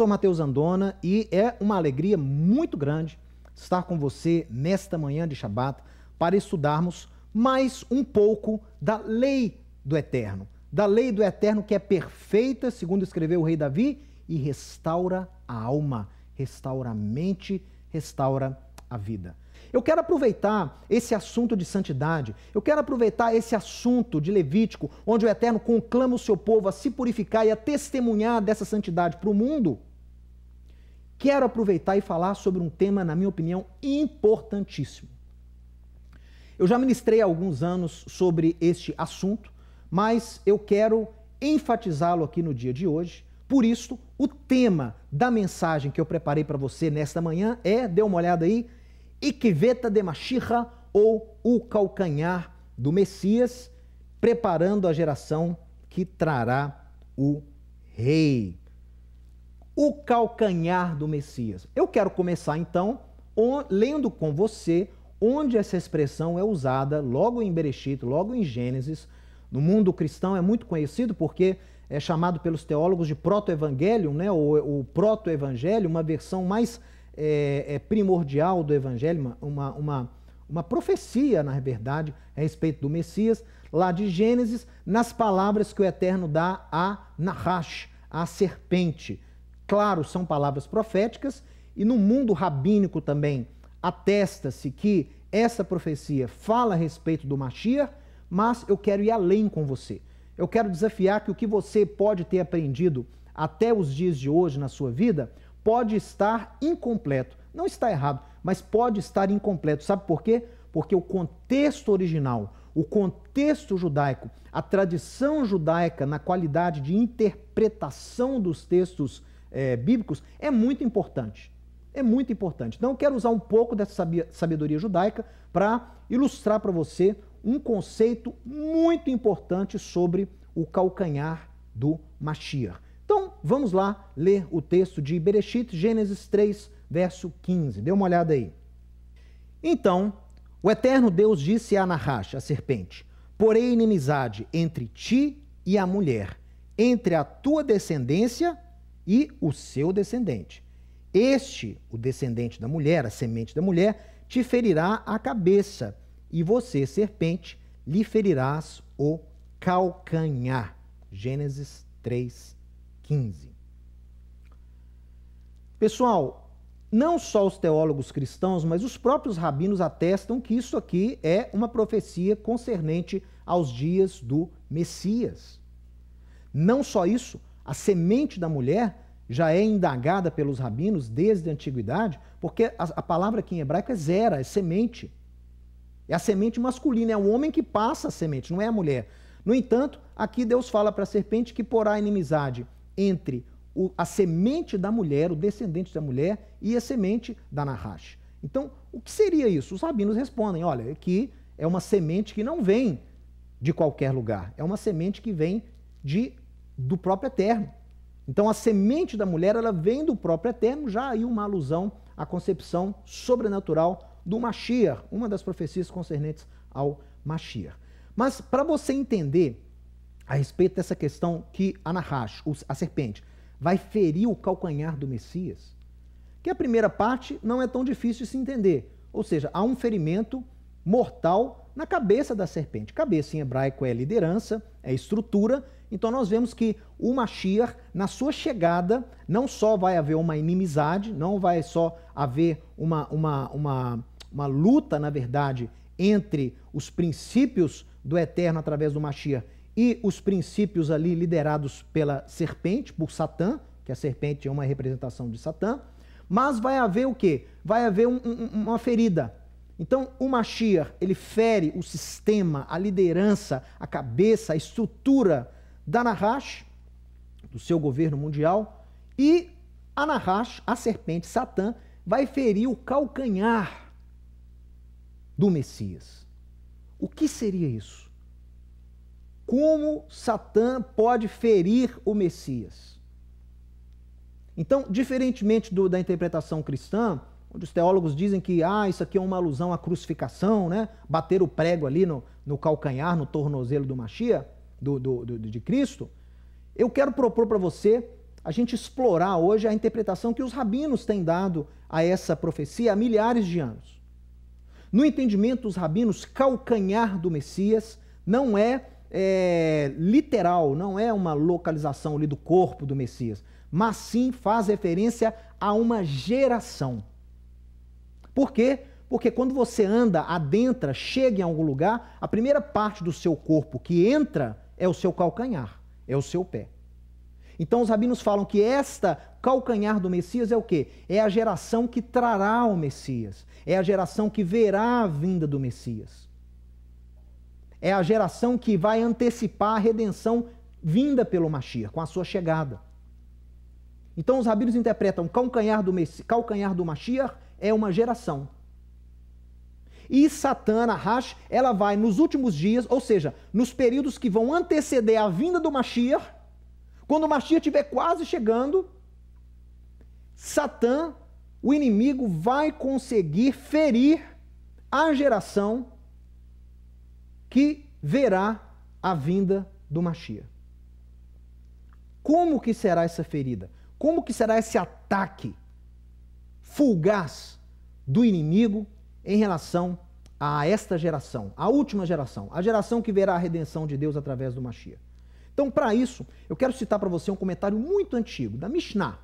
sou Matheus Andona e é uma alegria muito grande estar com você nesta manhã de Shabat para estudarmos mais um pouco da lei do Eterno. Da lei do Eterno que é perfeita, segundo escreveu o rei Davi, e restaura a alma, restaura a mente, restaura a vida. Eu quero aproveitar esse assunto de santidade, eu quero aproveitar esse assunto de Levítico, onde o Eterno conclama o seu povo a se purificar e a testemunhar dessa santidade para o mundo quero aproveitar e falar sobre um tema, na minha opinião, importantíssimo. Eu já ministrei há alguns anos sobre este assunto, mas eu quero enfatizá-lo aqui no dia de hoje. Por isso, o tema da mensagem que eu preparei para você nesta manhã é, dê uma olhada aí, Ikveta de Mashiha, ou o calcanhar do Messias, preparando a geração que trará o rei o calcanhar do Messias. Eu quero começar então lendo com você onde essa expressão é usada logo em Berechito, logo em Gênesis. No mundo cristão é muito conhecido porque é chamado pelos teólogos de proto-evangelho, né, ou o proto-evangelho, uma versão mais é, é, primordial do evangelho, uma, uma, uma profecia, na verdade, a respeito do Messias, lá de Gênesis, nas palavras que o Eterno dá a Nahash, a serpente. Claro, são palavras proféticas, e no mundo rabínico também atesta-se que essa profecia fala a respeito do Mashiach, mas eu quero ir além com você. Eu quero desafiar que o que você pode ter aprendido até os dias de hoje na sua vida pode estar incompleto. Não está errado, mas pode estar incompleto. Sabe por quê? Porque o contexto original, o contexto judaico, a tradição judaica na qualidade de interpretação dos textos é, bíblicos é muito importante. É muito importante. Então, eu quero usar um pouco dessa sabedoria judaica para ilustrar para você um conceito muito importante sobre o calcanhar do Mashiach. Então, vamos lá ler o texto de Bereshit, Gênesis 3, verso 15. Dê uma olhada aí. Então, o eterno Deus disse a Nahash, a serpente: Porei inimizade entre ti e a mulher, entre a tua descendência e o seu descendente. Este, o descendente da mulher, a semente da mulher, te ferirá a cabeça, e você, serpente, lhe ferirás o calcanhar. Gênesis 15. Pessoal, não só os teólogos cristãos, mas os próprios rabinos atestam que isso aqui é uma profecia concernente aos dias do Messias. Não só isso, a semente da mulher já é indagada pelos rabinos desde a antiguidade, porque a, a palavra aqui em hebraico é zera, é semente. É a semente masculina, é o homem que passa a semente, não é a mulher. No entanto, aqui Deus fala para a serpente que porá inimizade entre o, a semente da mulher, o descendente da mulher, e a semente da Nahash. Então, o que seria isso? Os rabinos respondem: olha, que é uma semente que não vem de qualquer lugar, é uma semente que vem de do próprio Eterno. Então a semente da mulher, ela vem do próprio Eterno, já aí uma alusão à concepção sobrenatural do Mashiach, uma das profecias concernentes ao Mashiach. Mas para você entender a respeito dessa questão que Anahash, a serpente, vai ferir o calcanhar do Messias, que a primeira parte não é tão difícil de se entender. Ou seja, há um ferimento mortal na cabeça da serpente. Cabeça em hebraico é liderança, é estrutura, então nós vemos que o Mashiach, na sua chegada, não só vai haver uma inimizade, não vai só haver uma, uma, uma, uma luta, na verdade, entre os princípios do Eterno através do Mashiach e os princípios ali liderados pela serpente, por Satã, que a serpente é uma representação de Satã, mas vai haver o quê? Vai haver um, um, uma ferida. Então, o Mashiach, ele fere o sistema, a liderança, a cabeça, a estrutura da Nahash, do seu governo mundial, e a Nahash, a serpente Satã, vai ferir o calcanhar do Messias. O que seria isso? Como Satã pode ferir o Messias? Então, diferentemente do, da interpretação cristã, onde os teólogos dizem que ah, isso aqui é uma alusão à crucificação, né? bater o prego ali no, no calcanhar, no tornozelo do Machia, do, do, do de Cristo, eu quero propor para você a gente explorar hoje a interpretação que os rabinos têm dado a essa profecia há milhares de anos. No entendimento dos rabinos, calcanhar do Messias não é, é literal, não é uma localização ali do corpo do Messias, mas sim faz referência a uma geração. Por quê? Porque quando você anda, adentra, chega em algum lugar, a primeira parte do seu corpo que entra é o seu calcanhar, é o seu pé. Então os rabinos falam que esta calcanhar do Messias é o quê? É a geração que trará o Messias, é a geração que verá a vinda do Messias. É a geração que vai antecipar a redenção vinda pelo Mashiach, com a sua chegada. Então os rabinos interpretam calcanhar do, Messi, calcanhar do Mashiach é uma geração. E Satã, Nahash, ela vai nos últimos dias, ou seja, nos períodos que vão anteceder a vinda do Mashiach, quando o Mashiach estiver quase chegando, Satã, o inimigo, vai conseguir ferir a geração que verá a vinda do Mashiach. Como que será essa ferida? Como que será esse ataque fulgaz do inimigo em relação a esta geração, a última geração, a geração que verá a redenção de Deus através do Mashiach. Então, para isso, eu quero citar para você um comentário muito antigo, da Mishnah.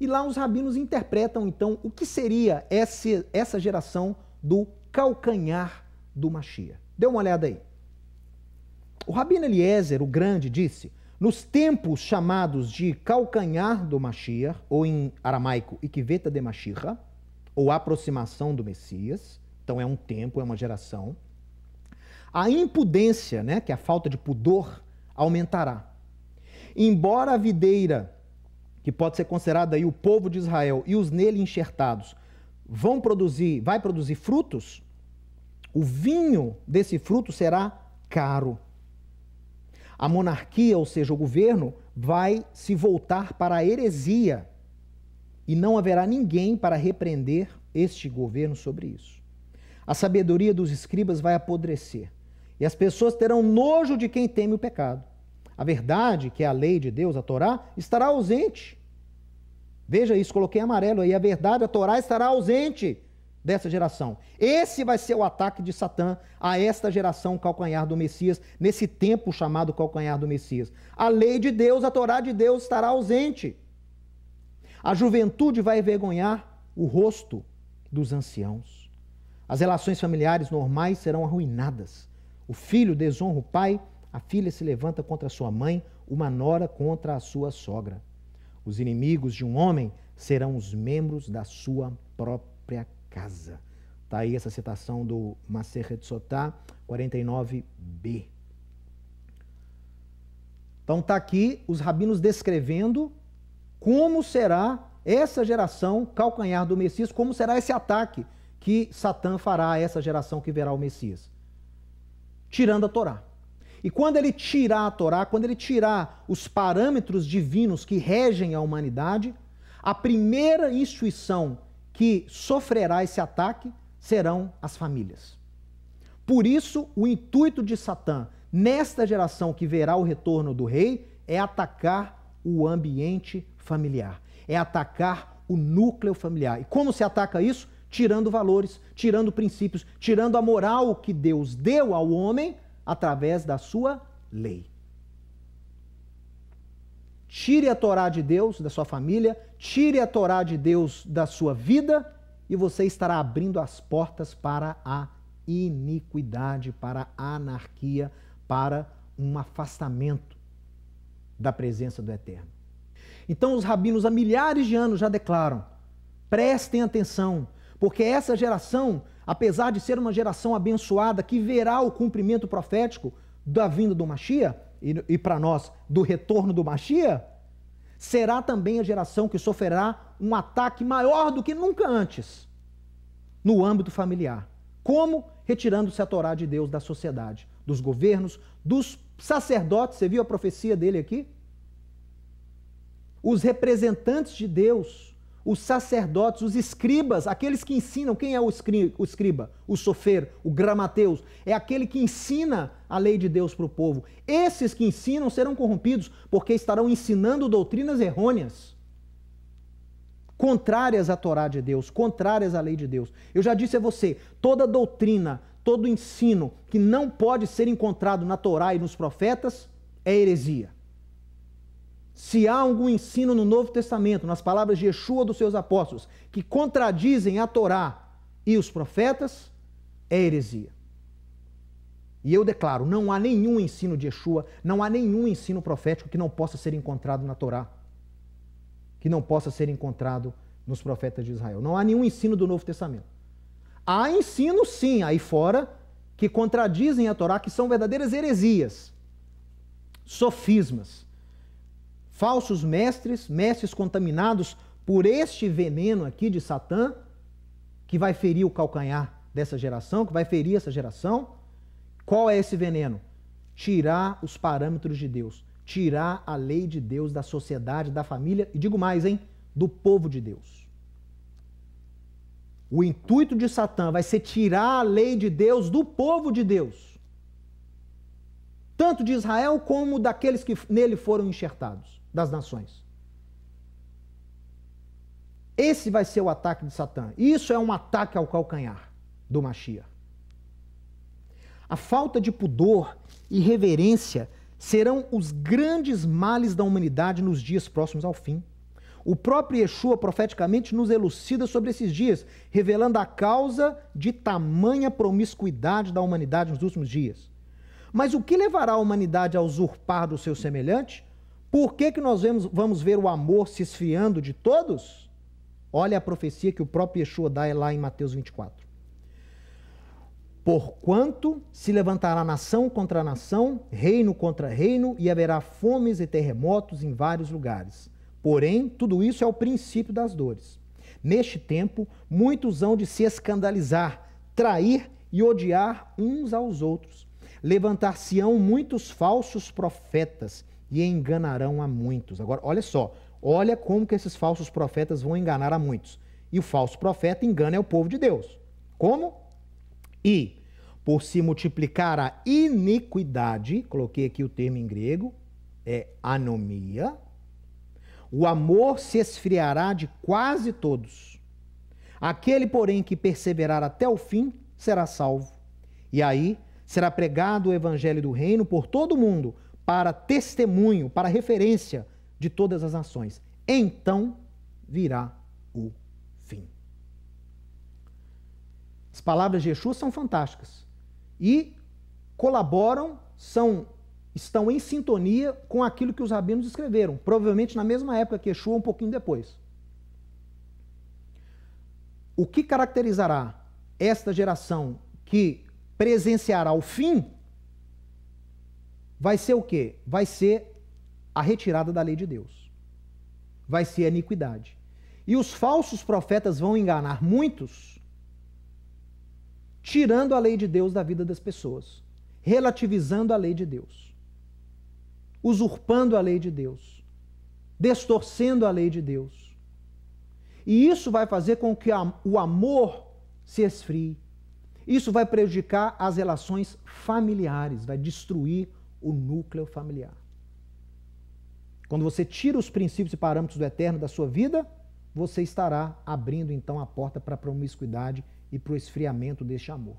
E lá os rabinos interpretam, então, o que seria esse, essa geração do calcanhar do Mashiach. Dê uma olhada aí. O Rabino Eliezer, o Grande, disse, nos tempos chamados de calcanhar do Mashiach, ou em aramaico, Ikiveta de Mashiach, ou aproximação do Messias. Então é um tempo, é uma geração. A impudência, né, que é a falta de pudor, aumentará. Embora a videira, que pode ser considerada aí o povo de Israel e os nele enxertados, vão produzir, vai produzir frutos, o vinho desse fruto será caro. A monarquia, ou seja, o governo, vai se voltar para a heresia e não haverá ninguém para repreender este governo sobre isso. A sabedoria dos escribas vai apodrecer, e as pessoas terão nojo de quem teme o pecado. A verdade, que é a lei de Deus, a Torá, estará ausente. Veja isso, coloquei amarelo aí. A verdade, a Torá, estará ausente dessa geração. Esse vai ser o ataque de Satã a esta geração calcanhar do Messias, nesse tempo chamado calcanhar do Messias. A lei de Deus, a Torá de Deus estará ausente. A juventude vai envergonhar o rosto dos anciãos. As relações familiares normais serão arruinadas. O filho desonra o pai, a filha se levanta contra sua mãe, uma nora contra a sua sogra. Os inimigos de um homem serão os membros da sua própria casa. Está aí essa citação do Maseret Sotá 49b. Então está aqui os rabinos descrevendo como será essa geração calcanhar do Messias? Como será esse ataque que Satã fará a essa geração que verá o Messias? Tirando a Torá. E quando ele tirar a Torá, quando ele tirar os parâmetros divinos que regem a humanidade, a primeira instituição que sofrerá esse ataque serão as famílias. Por isso, o intuito de Satã nesta geração que verá o retorno do rei é atacar o ambiente familiar, é atacar o núcleo familiar. E como se ataca isso? Tirando valores, tirando princípios, tirando a moral que Deus deu ao homem através da sua lei. Tire a Torá de Deus da sua família, tire a Torá de Deus da sua vida e você estará abrindo as portas para a iniquidade, para a anarquia, para um afastamento da presença do Eterno. Então, os rabinos há milhares de anos já declaram: prestem atenção, porque essa geração, apesar de ser uma geração abençoada que verá o cumprimento profético da vinda do Machia, e, e para nós, do retorno do Machia, será também a geração que sofrerá um ataque maior do que nunca antes no âmbito familiar. Como? Retirando-se a Torá de Deus da sociedade, dos governos, dos Sacerdotes, você viu a profecia dele aqui? Os representantes de Deus, os sacerdotes, os escribas, aqueles que ensinam. Quem é o escriba? O sofer, o gramateus. É aquele que ensina a lei de Deus para o povo. Esses que ensinam serão corrompidos, porque estarão ensinando doutrinas errôneas contrárias à Torá de Deus, contrárias à lei de Deus. Eu já disse a você, toda doutrina todo ensino que não pode ser encontrado na Torá e nos profetas é heresia. Se há algum ensino no Novo Testamento, nas palavras de Yeshua dos seus apóstolos, que contradizem a Torá e os profetas, é heresia. E eu declaro: não há nenhum ensino de Yeshua, não há nenhum ensino profético que não possa ser encontrado na Torá, que não possa ser encontrado nos profetas de Israel. Não há nenhum ensino do Novo Testamento. Há ensinos, sim, aí fora, que contradizem a Torá, que são verdadeiras heresias, sofismas. Falsos mestres, mestres contaminados por este veneno aqui de Satã, que vai ferir o calcanhar dessa geração, que vai ferir essa geração. Qual é esse veneno? Tirar os parâmetros de Deus, tirar a lei de Deus da sociedade, da família e digo mais, hein? Do povo de Deus. O intuito de Satã vai ser tirar a lei de Deus do povo de Deus, tanto de Israel como daqueles que nele foram enxertados, das nações. Esse vai ser o ataque de Satã. Isso é um ataque ao calcanhar do Machia. A falta de pudor e reverência serão os grandes males da humanidade nos dias próximos ao fim. O próprio Yeshua profeticamente nos elucida sobre esses dias, revelando a causa de tamanha promiscuidade da humanidade nos últimos dias. Mas o que levará a humanidade a usurpar do seu semelhante? Por que, que nós vemos, vamos ver o amor se esfriando de todos? Olha a profecia que o próprio Yeshua dá lá em Mateus 24. Porquanto se levantará nação contra nação, reino contra reino, e haverá fomes e terremotos em vários lugares. Porém, tudo isso é o princípio das dores. Neste tempo, muitos hão de se escandalizar, trair e odiar uns aos outros. Levantar-se-ão muitos falsos profetas e enganarão a muitos. Agora, olha só, olha como que esses falsos profetas vão enganar a muitos. E o falso profeta engana é o povo de Deus. Como? E por se multiplicar a iniquidade, coloquei aqui o termo em grego, é anomia, o amor se esfriará de quase todos. Aquele, porém, que perseverar até o fim será salvo. E aí será pregado o evangelho do reino por todo o mundo, para testemunho, para referência de todas as nações. Então virá o fim. As palavras de Yeshua são fantásticas e colaboram, são estão em sintonia com aquilo que os rabinos escreveram, provavelmente na mesma época que Yeshua, um pouquinho depois. O que caracterizará esta geração que presenciará o fim vai ser o quê? Vai ser a retirada da lei de Deus. Vai ser a iniquidade. E os falsos profetas vão enganar muitos, tirando a lei de Deus da vida das pessoas, relativizando a lei de Deus usurpando a lei de Deus, distorcendo a lei de Deus. E isso vai fazer com que o amor se esfrie. Isso vai prejudicar as relações familiares, vai destruir o núcleo familiar. Quando você tira os princípios e parâmetros do eterno da sua vida, você estará abrindo então a porta para a promiscuidade e para o esfriamento deste amor.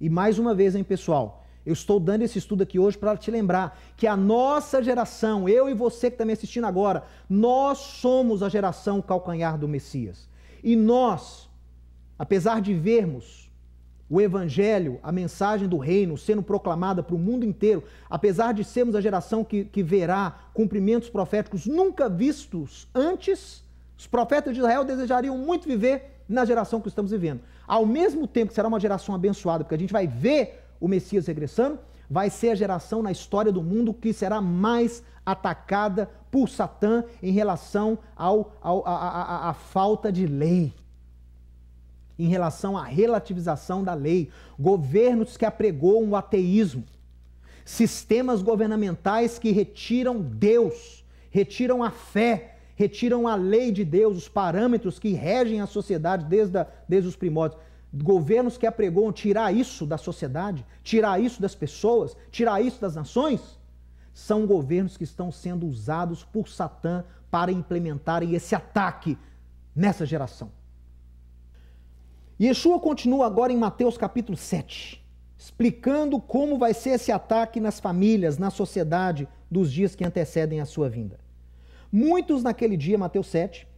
E mais uma vez, hein, pessoal, eu estou dando esse estudo aqui hoje para te lembrar que a nossa geração, eu e você que está me assistindo agora, nós somos a geração calcanhar do Messias. E nós, apesar de vermos o Evangelho, a mensagem do reino sendo proclamada para o mundo inteiro, apesar de sermos a geração que, que verá cumprimentos proféticos nunca vistos antes, os profetas de Israel desejariam muito viver na geração que estamos vivendo. Ao mesmo tempo que será uma geração abençoada, porque a gente vai ver o Messias regressando, vai ser a geração na história do mundo que será mais atacada por Satã em relação ao, ao, a, a, a falta de lei em relação à relativização da lei, governos que apregoam o ateísmo, sistemas governamentais que retiram Deus, retiram a fé, retiram a lei de Deus, os parâmetros que regem a sociedade desde, a, desde os primórdios governos que apregoam tirar isso da sociedade, tirar isso das pessoas, tirar isso das nações, são governos que estão sendo usados por Satã para implementarem esse ataque nessa geração. Yeshua continua agora em Mateus capítulo 7, explicando como vai ser esse ataque nas famílias, na sociedade, dos dias que antecedem a sua vinda. Muitos naquele dia, Mateus 7,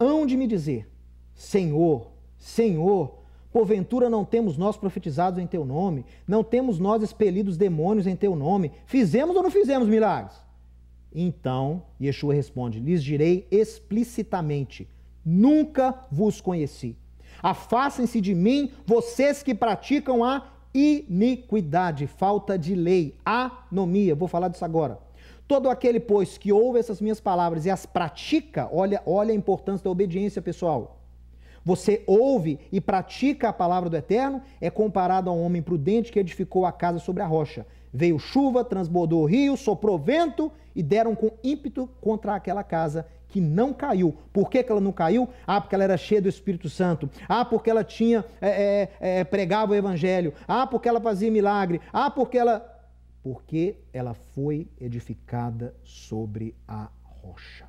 hão de me dizer: Senhor, Senhor, Porventura não temos nós profetizados em teu nome, não temos nós expelidos demônios em teu nome. Fizemos ou não fizemos milagres? Então, Yeshua responde: lhes direi explicitamente: nunca vos conheci. Afastem-se de mim, vocês que praticam a iniquidade, falta de lei, anomia. Vou falar disso agora. Todo aquele, pois, que ouve essas minhas palavras e as pratica, olha, olha a importância da obediência, pessoal você ouve e pratica a palavra do Eterno, é comparado a um homem prudente que edificou a casa sobre a rocha. Veio chuva, transbordou o rio, soprou vento e deram com ímpeto contra aquela casa que não caiu. Por que, que, ela não caiu? Ah, porque ela era cheia do Espírito Santo. Ah, porque ela tinha é, é, é, pregava o Evangelho. Ah, porque ela fazia milagre. Ah, porque ela. Porque ela foi edificada sobre a rocha.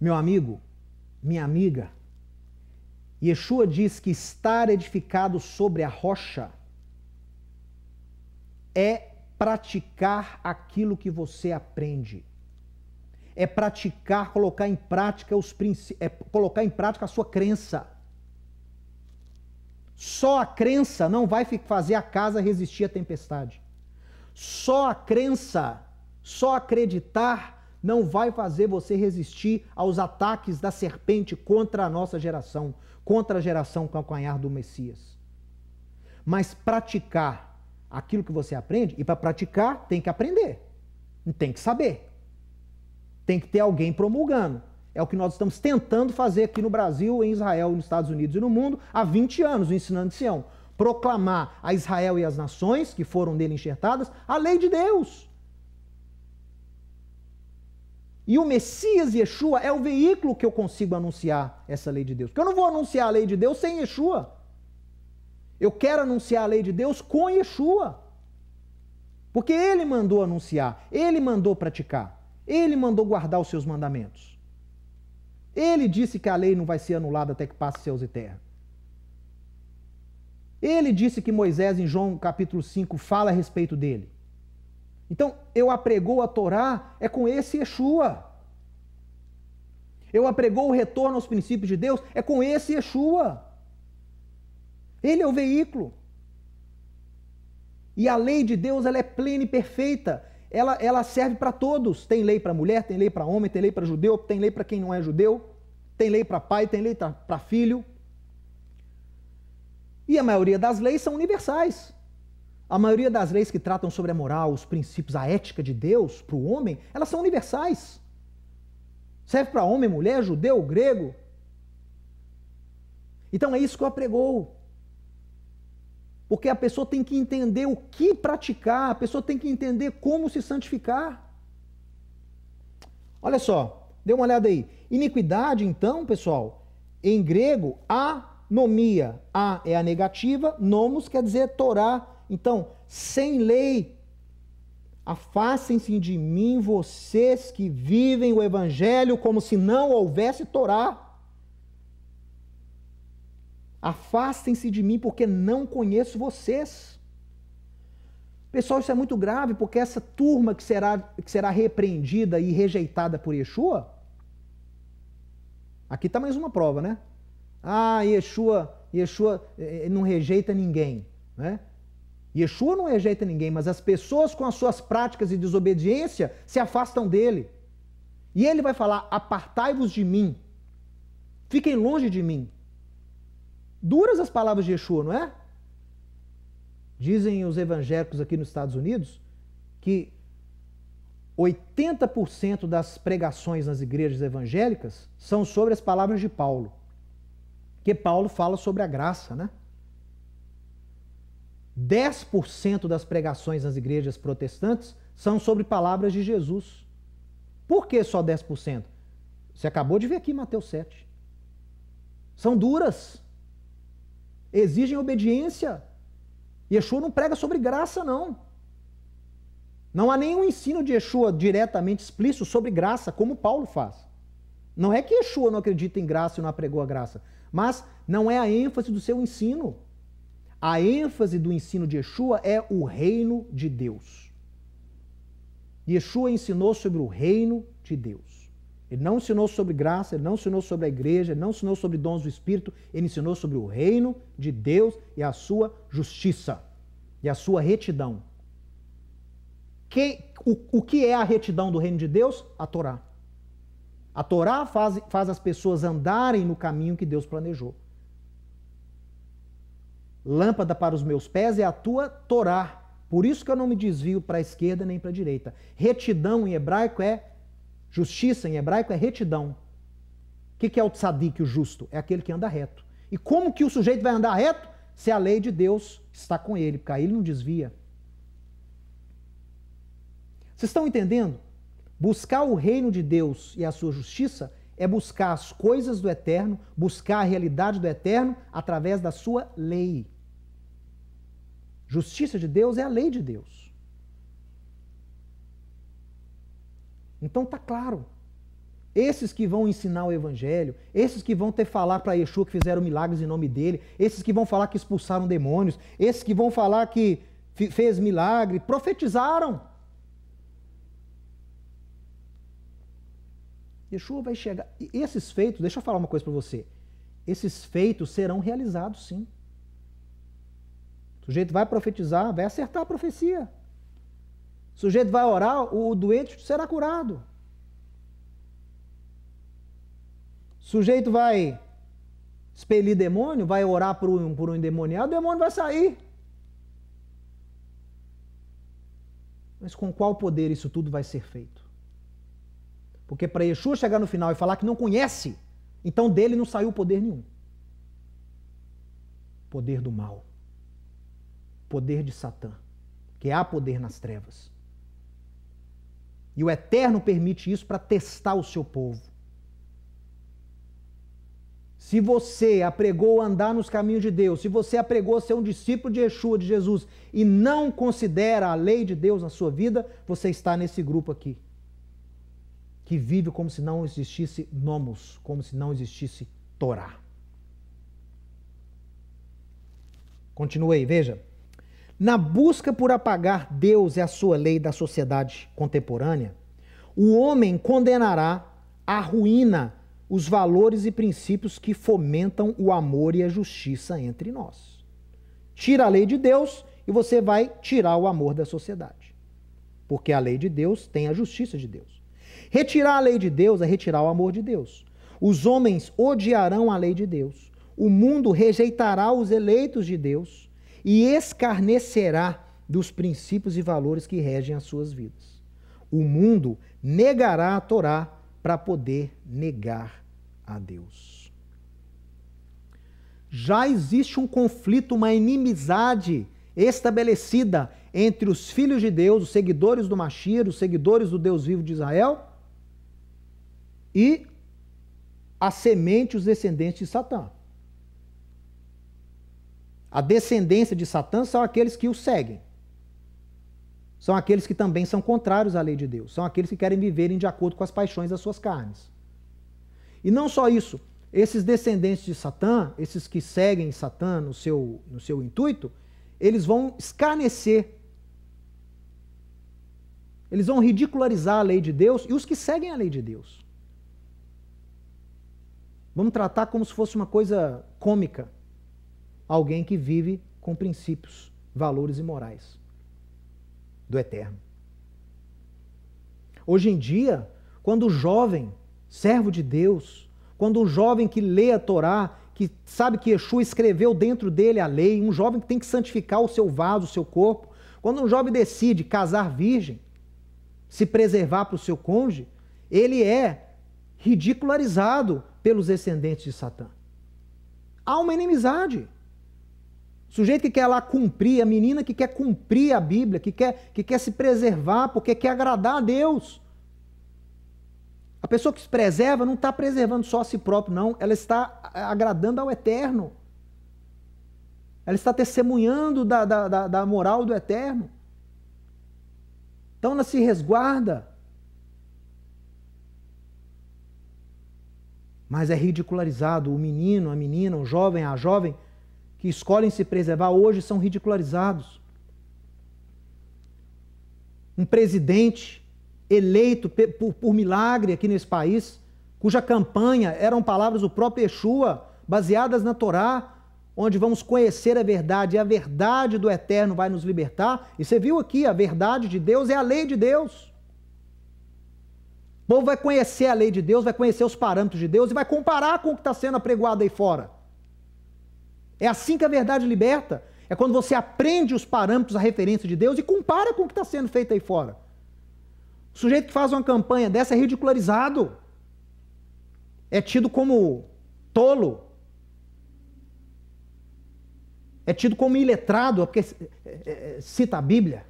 Meu amigo, minha amiga, Yeshua diz que estar edificado sobre a rocha é praticar aquilo que você aprende. É praticar, colocar em prática os princípios, é colocar em prática a sua crença. Só a crença não vai fazer a casa resistir à tempestade. Só a crença, só acreditar não vai fazer você resistir aos ataques da serpente contra a nossa geração, contra a geração calcanhar do Messias. Mas praticar aquilo que você aprende, e para praticar tem que aprender, tem que saber, tem que ter alguém promulgando. É o que nós estamos tentando fazer aqui no Brasil, em Israel, nos Estados Unidos e no mundo há 20 anos, o Ensinando de Sião. Proclamar a Israel e as nações que foram dele enxertadas a lei de Deus. E o Messias Yeshua é o veículo que eu consigo anunciar essa lei de Deus. Porque eu não vou anunciar a lei de Deus sem Yeshua. Eu quero anunciar a lei de Deus com Yeshua. Porque ele mandou anunciar, ele mandou praticar, ele mandou guardar os seus mandamentos. Ele disse que a lei não vai ser anulada até que passe céus e terra. Ele disse que Moisés, em João capítulo 5, fala a respeito dele. Então, eu apregou a Torá é com esse Yeshua. Eu apregou o retorno aos princípios de Deus é com esse Yeshua. Ele é o veículo. E a lei de Deus ela é plena e perfeita. Ela, ela serve para todos. Tem lei para mulher, tem lei para homem, tem lei para judeu, tem lei para quem não é judeu, tem lei para pai, tem lei para filho. E a maioria das leis são universais. A maioria das leis que tratam sobre a moral, os princípios, a ética de Deus para o homem, elas são universais. Serve para homem, mulher, judeu, grego. Então é isso que eu apregou. Porque a pessoa tem que entender o que praticar, a pessoa tem que entender como se santificar. Olha só, dê uma olhada aí. Iniquidade, então, pessoal, em grego, anomia. A é a negativa, nomos quer dizer Torá então, sem lei, afastem-se de mim vocês que vivem o evangelho como se não houvesse Torá. Afastem-se de mim porque não conheço vocês. Pessoal, isso é muito grave, porque essa turma que será, que será repreendida e rejeitada por Yeshua. Aqui está mais uma prova, né? Ah, Yeshua, Yeshua eh, eh, não rejeita ninguém. Né? Yeshua não rejeita ninguém, mas as pessoas com as suas práticas e desobediência se afastam dele. E ele vai falar: apartai-vos de mim, fiquem longe de mim. Duras as palavras de Yeshua, não é? Dizem os evangélicos aqui nos Estados Unidos que 80% das pregações nas igrejas evangélicas são sobre as palavras de Paulo. Que Paulo fala sobre a graça, né? 10% das pregações nas igrejas protestantes são sobre palavras de Jesus. Por que só 10%? Você acabou de ver aqui Mateus 7. São duras. Exigem obediência. Yeshua não prega sobre graça, não. Não há nenhum ensino de Yeshua diretamente explícito sobre graça, como Paulo faz. Não é que Yeshua não acredita em graça e não apregou a graça, mas não é a ênfase do seu ensino. A ênfase do ensino de Yeshua é o reino de Deus. Yeshua ensinou sobre o reino de Deus. Ele não ensinou sobre graça, ele não ensinou sobre a igreja, ele não ensinou sobre dons do Espírito, ele ensinou sobre o reino de Deus e a sua justiça e a sua retidão. o, o que é a retidão do reino de Deus? A Torá. A Torá faz, faz as pessoas andarem no caminho que Deus planejou. Lâmpada para os meus pés é a tua Torá. Por isso que eu não me desvio para a esquerda nem para a direita. Retidão em hebraico é justiça, em hebraico é retidão. O que, que é o tzadik, o justo? É aquele que anda reto. E como que o sujeito vai andar reto? Se a lei de Deus está com ele, porque aí ele não desvia. Vocês estão entendendo? Buscar o reino de Deus e a sua justiça é buscar as coisas do eterno, buscar a realidade do eterno através da sua lei. Justiça de Deus é a lei de Deus. Então tá claro. Esses que vão ensinar o evangelho, esses que vão ter falar para Yeshua que fizeram milagres em nome dele, esses que vão falar que expulsaram demônios, esses que vão falar que fez milagre, profetizaram. Yeshua vai chegar. Esses feitos, deixa eu falar uma coisa para você. Esses feitos serão realizados sim. O sujeito vai profetizar, vai acertar a profecia. O sujeito vai orar, o doente será curado. O sujeito vai expelir demônio, vai orar por um, por um endemoniado, o demônio vai sair. Mas com qual poder isso tudo vai ser feito? Porque para Yeshua chegar no final e falar que não conhece, então dele não saiu poder nenhum. Poder do mal poder de Satã, que há poder nas trevas. E o Eterno permite isso para testar o seu povo. Se você apregou andar nos caminhos de Deus, se você apregou ser um discípulo de Yeshua, de Jesus, e não considera a lei de Deus na sua vida, você está nesse grupo aqui. Que vive como se não existisse nomos, como se não existisse Torá. Continue aí, veja. Na busca por apagar Deus e a sua lei da sociedade contemporânea, o homem condenará à ruína os valores e princípios que fomentam o amor e a justiça entre nós. Tira a lei de Deus e você vai tirar o amor da sociedade. Porque a lei de Deus tem a justiça de Deus. Retirar a lei de Deus é retirar o amor de Deus. Os homens odiarão a lei de Deus. O mundo rejeitará os eleitos de Deus e escarnecerá dos princípios e valores que regem as suas vidas. O mundo negará a Torá para poder negar a Deus. Já existe um conflito, uma inimizade estabelecida entre os filhos de Deus, os seguidores do Machir, os seguidores do Deus vivo de Israel e a semente, os descendentes de Satã. A descendência de Satã são aqueles que o seguem. São aqueles que também são contrários à lei de Deus. São aqueles que querem viverem de acordo com as paixões das suas carnes. E não só isso, esses descendentes de Satã, esses que seguem Satã no seu, no seu intuito, eles vão escarnecer. Eles vão ridicularizar a lei de Deus e os que seguem a lei de Deus. Vamos tratar como se fosse uma coisa cômica alguém que vive com princípios, valores e morais do eterno. Hoje em dia, quando o jovem, servo de Deus, quando o jovem que lê a Torá, que sabe que Yeshua escreveu dentro dele a lei, um jovem que tem que santificar o seu vaso, o seu corpo, quando um jovem decide casar virgem, se preservar para o seu cônjuge, ele é ridicularizado pelos descendentes de Satã. Há uma inimizade. Sujeito que quer lá cumprir, a menina que quer cumprir a Bíblia, que quer, que quer se preservar porque quer agradar a Deus. A pessoa que se preserva não está preservando só a si próprio, não. Ela está agradando ao Eterno. Ela está testemunhando da, da, da, da moral do Eterno. Então ela se resguarda. Mas é ridicularizado o menino, a menina, o jovem, a jovem, que escolhem se preservar hoje são ridicularizados. Um presidente eleito por, por milagre aqui nesse país, cuja campanha eram palavras do próprio Yeshua, baseadas na Torá, onde vamos conhecer a verdade, e a verdade do Eterno vai nos libertar. E você viu aqui, a verdade de Deus é a lei de Deus. O povo vai conhecer a lei de Deus, vai conhecer os parâmetros de Deus e vai comparar com o que está sendo apregoado aí fora. É assim que a verdade liberta. É quando você aprende os parâmetros, a referência de Deus e compara com o que está sendo feito aí fora. O sujeito que faz uma campanha dessa é ridicularizado. É tido como tolo. É tido como iletrado, é porque é, é, cita a Bíblia.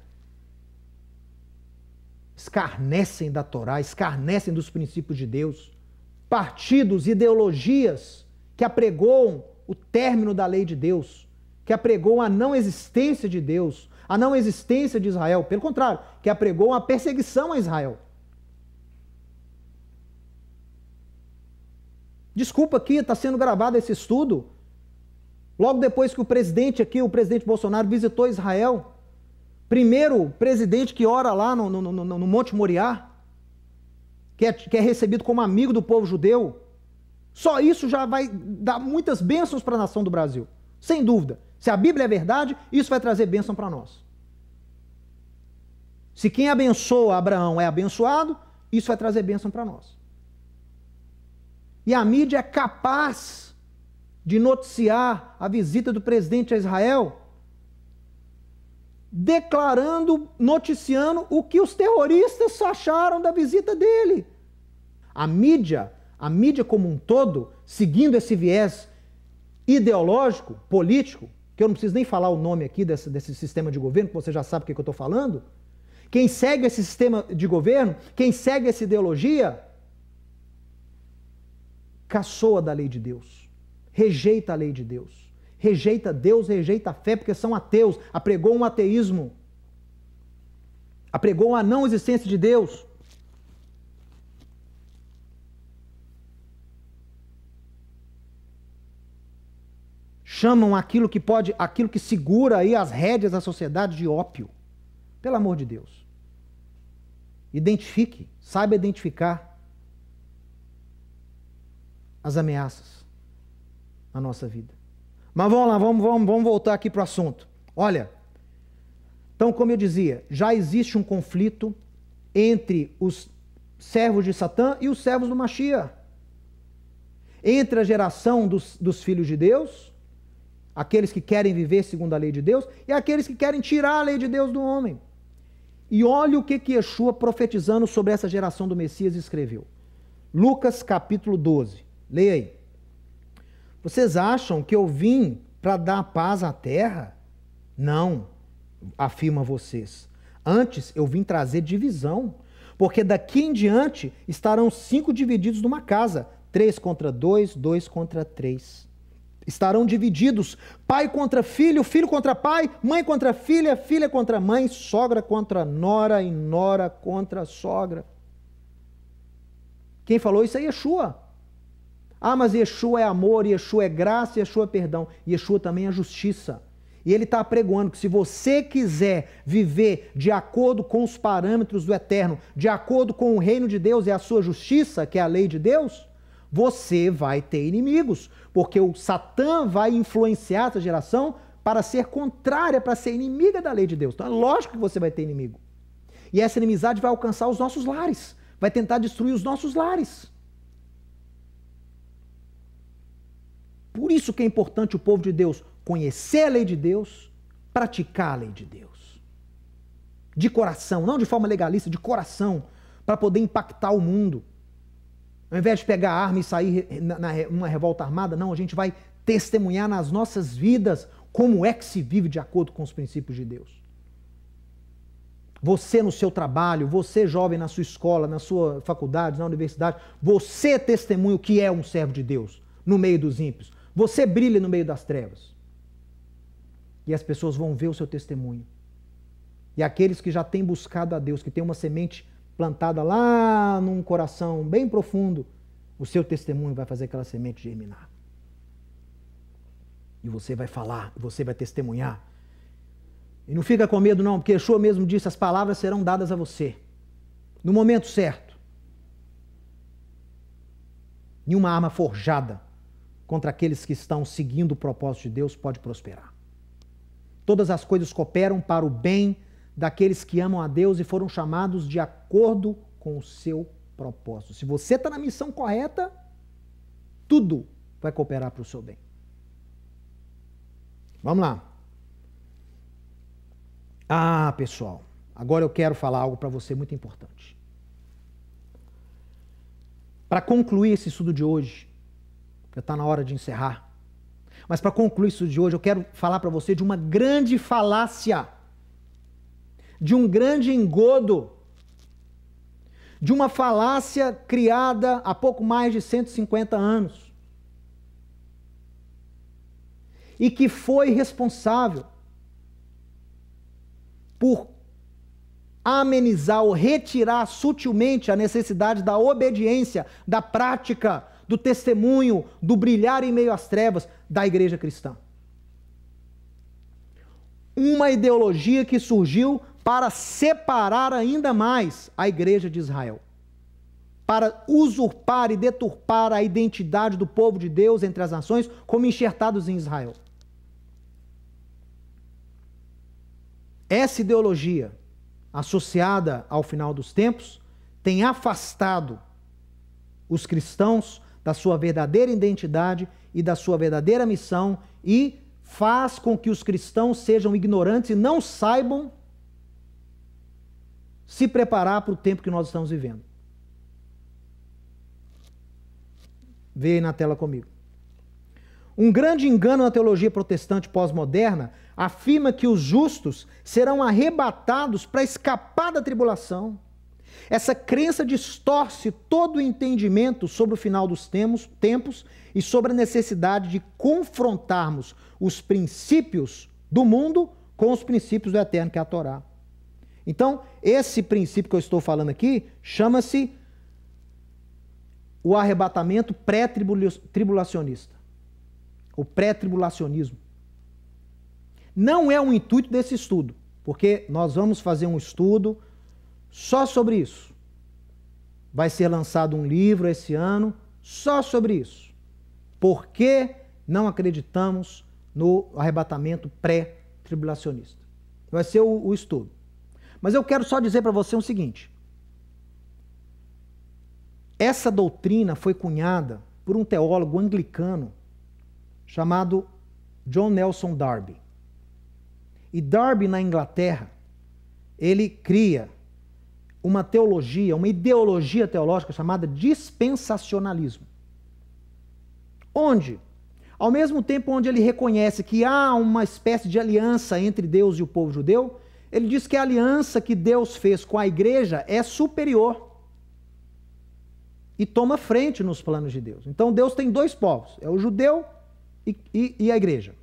Escarnecem da Torá, escarnecem dos princípios de Deus. Partidos, ideologias que apregoam o término da lei de Deus, que apregou a não existência de Deus, a não existência de Israel, pelo contrário, que apregou a perseguição a Israel. Desculpa aqui, está sendo gravado esse estudo. Logo depois que o presidente aqui, o presidente Bolsonaro, visitou Israel, primeiro presidente que ora lá no, no, no, no Monte Moriá, que é, que é recebido como amigo do povo judeu, só isso já vai dar muitas bênçãos para a nação do Brasil. Sem dúvida. Se a Bíblia é verdade, isso vai trazer bênção para nós. Se quem abençoa Abraão é abençoado, isso vai trazer bênção para nós. E a mídia é capaz de noticiar a visita do presidente a Israel, declarando, noticiando o que os terroristas acharam da visita dele. A mídia a mídia como um todo, seguindo esse viés ideológico, político, que eu não preciso nem falar o nome aqui desse, desse sistema de governo, que você já sabe o que, que eu estou falando. Quem segue esse sistema de governo, quem segue essa ideologia, caçoa da lei de Deus, rejeita a lei de Deus, rejeita Deus, rejeita a fé, porque são ateus, apregou um ateísmo, apregou a não existência de Deus. chamam aquilo que pode, aquilo que segura aí as rédeas da sociedade de ópio. Pelo amor de Deus. Identifique, saiba identificar as ameaças na nossa vida. Mas vamos lá, vamos, vamos, vamos voltar aqui para o assunto. Olha, então, como eu dizia, já existe um conflito entre os servos de Satã e os servos do Machia. Entre a geração dos, dos filhos de Deus Aqueles que querem viver segundo a lei de Deus e aqueles que querem tirar a lei de Deus do homem. E olha o que, que Yeshua, profetizando sobre essa geração do Messias, escreveu. Lucas capítulo 12. Leia aí. Vocês acham que eu vim para dar paz à terra? Não, afirma vocês. Antes eu vim trazer divisão, porque daqui em diante estarão cinco divididos numa casa: três contra dois, dois contra três estarão divididos: pai contra filho, filho contra pai, mãe contra filha, filha contra mãe, sogra contra nora e nora contra sogra. Quem falou isso é Yeshua. Ah, mas Yeshua é amor, Yeshua é graça, Yeshua é perdão. Yeshua também é justiça. E ele está apregoando que se você quiser viver de acordo com os parâmetros do eterno, de acordo com o reino de Deus e é a sua justiça, que é a lei de Deus, você vai ter inimigos, porque o Satã vai influenciar essa geração para ser contrária, para ser inimiga da lei de Deus. Então é lógico que você vai ter inimigo. E essa inimizade vai alcançar os nossos lares, vai tentar destruir os nossos lares. Por isso que é importante o povo de Deus conhecer a lei de Deus, praticar a lei de Deus. De coração, não de forma legalista, de coração, para poder impactar o mundo. Ao invés de pegar a arma e sair numa revolta armada, não, a gente vai testemunhar nas nossas vidas como é que se vive de acordo com os princípios de Deus. Você no seu trabalho, você jovem na sua escola, na sua faculdade, na universidade, você testemunha o que é um servo de Deus no meio dos ímpios. Você brilha no meio das trevas. E as pessoas vão ver o seu testemunho. E aqueles que já têm buscado a Deus, que têm uma semente plantada lá num coração bem profundo, o seu testemunho vai fazer aquela semente germinar. E você vai falar, você vai testemunhar. E não fica com medo, não, porque Yeshua mesmo disse: as palavras serão dadas a você, no momento certo. Nenhuma arma forjada contra aqueles que estão seguindo o propósito de Deus pode prosperar. Todas as coisas cooperam para o bem daqueles que amam a Deus e foram chamados de acordo com o seu propósito. Se você está na missão correta, tudo vai cooperar para o seu bem. Vamos lá. Ah, pessoal, agora eu quero falar algo para você muito importante. Para concluir esse estudo de hoje, já está na hora de encerrar. Mas para concluir isso de hoje, eu quero falar para você de uma grande falácia de um grande engodo, de uma falácia criada há pouco mais de 150 anos. E que foi responsável por amenizar ou retirar sutilmente a necessidade da obediência, da prática, do testemunho, do brilhar em meio às trevas da igreja cristã. Uma ideologia que surgiu para separar ainda mais a igreja de Israel, para usurpar e deturpar a identidade do povo de Deus entre as nações, como enxertados em Israel. Essa ideologia, associada ao final dos tempos, tem afastado os cristãos da sua verdadeira identidade e da sua verdadeira missão e faz com que os cristãos sejam ignorantes e não saibam se preparar para o tempo que nós estamos vivendo. Vê aí na tela comigo. Um grande engano na teologia protestante pós-moderna afirma que os justos serão arrebatados para escapar da tribulação. Essa crença distorce todo o entendimento sobre o final dos tempos, tempos e sobre a necessidade de confrontarmos os princípios do mundo com os princípios do eterno, que é a Torá. Então, esse princípio que eu estou falando aqui chama-se o arrebatamento pré-tribulacionista. O pré-tribulacionismo. Não é o intuito desse estudo, porque nós vamos fazer um estudo só sobre isso. Vai ser lançado um livro esse ano só sobre isso. Por que não acreditamos no arrebatamento pré-tribulacionista? Vai ser o, o estudo. Mas eu quero só dizer para você o seguinte: essa doutrina foi cunhada por um teólogo anglicano chamado John Nelson Darby. E Darby, na Inglaterra, ele cria uma teologia, uma ideologia teológica chamada dispensacionalismo. Onde, ao mesmo tempo onde ele reconhece que há uma espécie de aliança entre Deus e o povo judeu, ele diz que a aliança que Deus fez com a igreja é superior e toma frente nos planos de Deus. Então Deus tem dois povos: é o judeu e, e, e a igreja.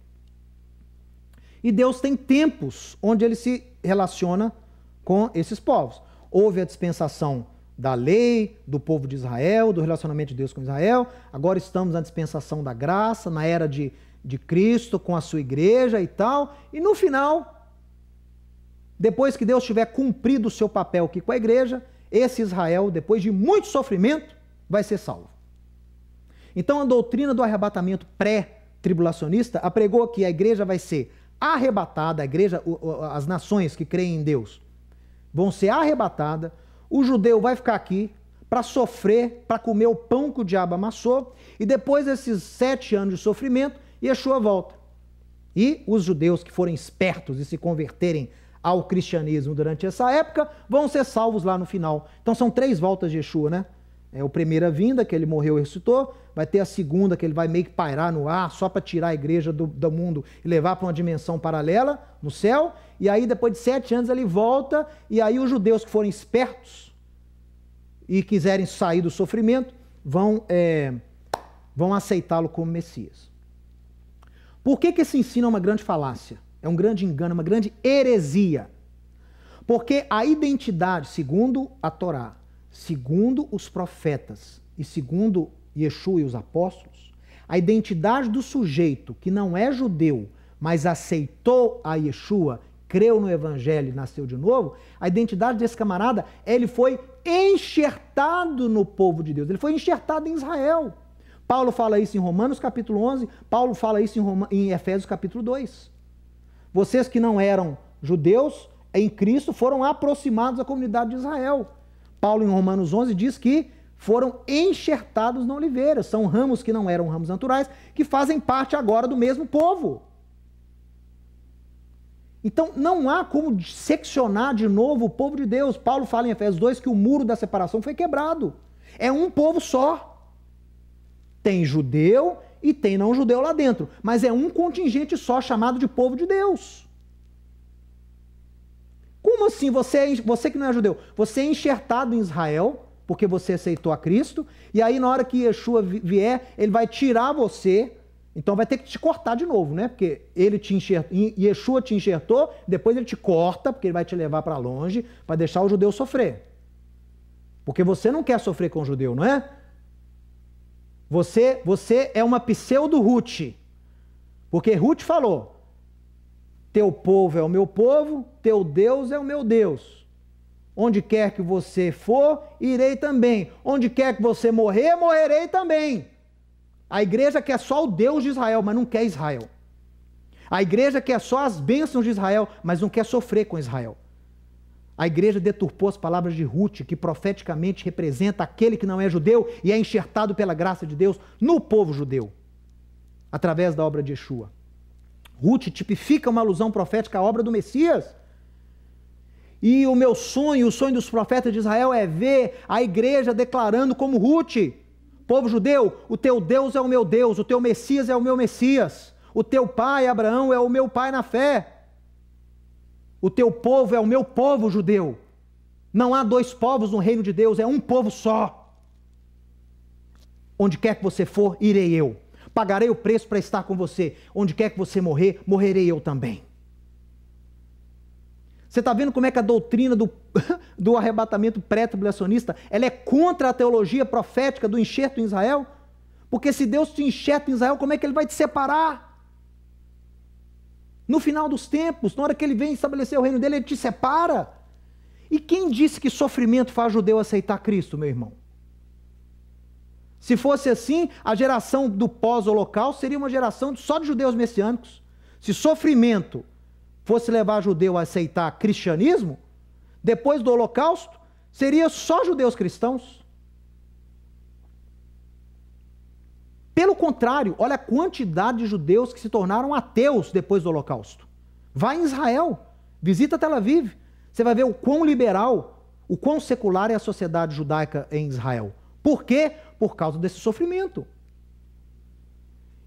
E Deus tem tempos onde ele se relaciona com esses povos. Houve a dispensação da lei, do povo de Israel, do relacionamento de Deus com Israel. Agora estamos na dispensação da graça, na era de, de Cristo com a sua igreja e tal. E no final, depois que Deus tiver cumprido o seu papel aqui com a igreja, esse Israel, depois de muito sofrimento, vai ser salvo. Então a doutrina do arrebatamento pré-tribulacionista apregou que a igreja vai ser arrebatada, a igreja, as nações que creem em Deus vão ser arrebatadas, o judeu vai ficar aqui para sofrer, para comer o pão que o diabo amassou, e depois desses sete anos de sofrimento, Yeshua volta. E os judeus que forem espertos e se converterem ao cristianismo durante essa época, vão ser salvos lá no final. Então são três voltas de Yeshua, né? É a primeira vinda, que ele morreu e ressuscitou, vai ter a segunda, que ele vai meio que pairar no ar, só para tirar a igreja do, do mundo e levar para uma dimensão paralela, no céu, e aí depois de sete anos ele volta, e aí os judeus que forem espertos e quiserem sair do sofrimento, vão, é, vão aceitá-lo como Messias. Por que, que esse ensino é uma grande falácia? É um grande engano, uma grande heresia. Porque a identidade, segundo a Torá, segundo os profetas e segundo Yeshua e os apóstolos, a identidade do sujeito que não é judeu, mas aceitou a Yeshua, creu no evangelho e nasceu de novo, a identidade desse camarada, ele foi enxertado no povo de Deus, ele foi enxertado em Israel. Paulo fala isso em Romanos capítulo 11, Paulo fala isso em, Roma, em Efésios capítulo 2. Vocês que não eram judeus em Cristo foram aproximados à comunidade de Israel. Paulo, em Romanos 11, diz que foram enxertados na oliveira. São ramos que não eram ramos naturais, que fazem parte agora do mesmo povo. Então não há como seccionar de novo o povo de Deus. Paulo fala em Efésios 2 que o muro da separação foi quebrado. É um povo só. Tem judeu e tem não-judeu lá dentro. Mas é um contingente só chamado de povo de Deus. Como assim você, é você que não é judeu? Você é enxertado em Israel, porque você aceitou a Cristo, e aí na hora que Yeshua vier, ele vai tirar você, então vai ter que te cortar de novo, né? Porque ele te enxertou, Yeshua te enxertou, depois ele te corta, porque ele vai te levar para longe, para deixar o judeu sofrer. Porque você não quer sofrer com o judeu, não é? Você, você é uma pseudo Ruth. Porque Ruth falou: Teu povo é o meu povo, teu Deus é o meu Deus. Onde quer que você for, irei também. Onde quer que você morrer, morrerei também. A igreja quer só o Deus de Israel, mas não quer Israel. A igreja quer só as bênçãos de Israel, mas não quer sofrer com Israel. A igreja deturpou as palavras de Ruth, que profeticamente representa aquele que não é judeu e é enxertado pela graça de Deus no povo judeu, através da obra de Yeshua. Ruth tipifica uma alusão profética à obra do Messias. E o meu sonho, o sonho dos profetas de Israel é ver a igreja declarando como Ruth: povo judeu, o teu Deus é o meu Deus, o teu Messias é o meu Messias, o teu pai, Abraão, é o meu pai na fé. O teu povo é o meu povo judeu. Não há dois povos no reino de Deus, é um povo só. Onde quer que você for, irei eu. Pagarei o preço para estar com você. Onde quer que você morrer, morrerei eu também. Você está vendo como é que a doutrina do, do arrebatamento pré-tribulacionista ela é contra a teologia profética do enxerto em Israel? Porque se Deus te enxerta em Israel, como é que ele vai te separar? No final dos tempos, na hora que ele vem estabelecer o reino dele, ele te separa. E quem disse que sofrimento faz judeu aceitar Cristo, meu irmão? Se fosse assim, a geração do pós-holocausto seria uma geração só de judeus messiânicos. Se sofrimento fosse levar judeu a aceitar cristianismo, depois do holocausto, seria só judeus cristãos. Pelo contrário, olha a quantidade de judeus que se tornaram ateus depois do Holocausto. Vai em Israel, visita Tel Aviv, você vai ver o quão liberal, o quão secular é a sociedade judaica em Israel. Por quê? Por causa desse sofrimento.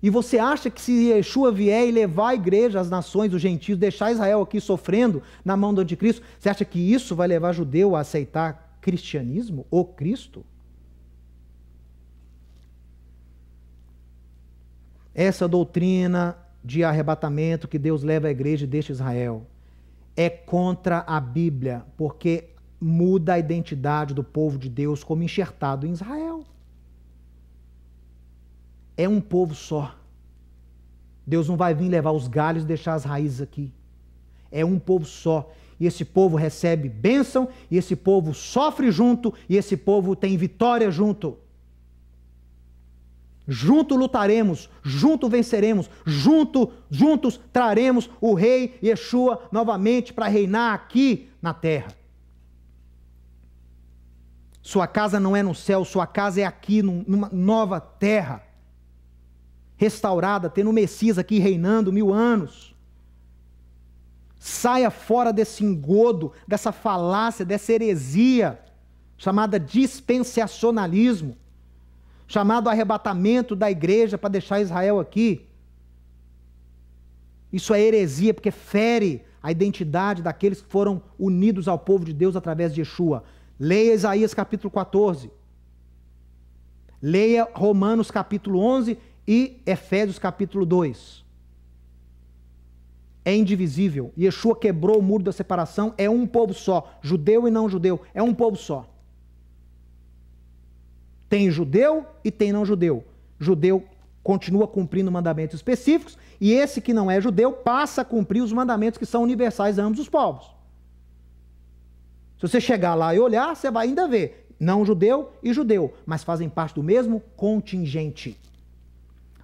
E você acha que se Yeshua vier e levar a igreja, as nações, os gentios, deixar Israel aqui sofrendo na mão do anticristo, você acha que isso vai levar judeu a aceitar cristianismo ou Cristo? essa doutrina de arrebatamento que Deus leva à igreja deste Israel é contra a Bíblia, porque muda a identidade do povo de Deus como enxertado em Israel. É um povo só. Deus não vai vir levar os galhos e deixar as raízes aqui. É um povo só. E esse povo recebe bênção, e esse povo sofre junto, e esse povo tem vitória junto. Junto lutaremos, junto venceremos, junto, juntos traremos o rei Yeshua novamente para reinar aqui na terra. Sua casa não é no céu, sua casa é aqui numa nova terra. Restaurada, tendo o Messias aqui reinando mil anos. Saia fora desse engodo, dessa falácia, dessa heresia chamada dispensacionalismo chamado arrebatamento da igreja para deixar Israel aqui. Isso é heresia, porque fere a identidade daqueles que foram unidos ao povo de Deus através de Yeshua. Leia Isaías capítulo 14. Leia Romanos capítulo 11 e Efésios capítulo 2. É indivisível. Yeshua quebrou o muro da separação. É um povo só. Judeu e não judeu. É um povo só. Tem judeu e tem não judeu. Judeu continua cumprindo mandamentos específicos e esse que não é judeu passa a cumprir os mandamentos que são universais a ambos os povos. Se você chegar lá e olhar, você vai ainda ver não judeu e judeu, mas fazem parte do mesmo contingente.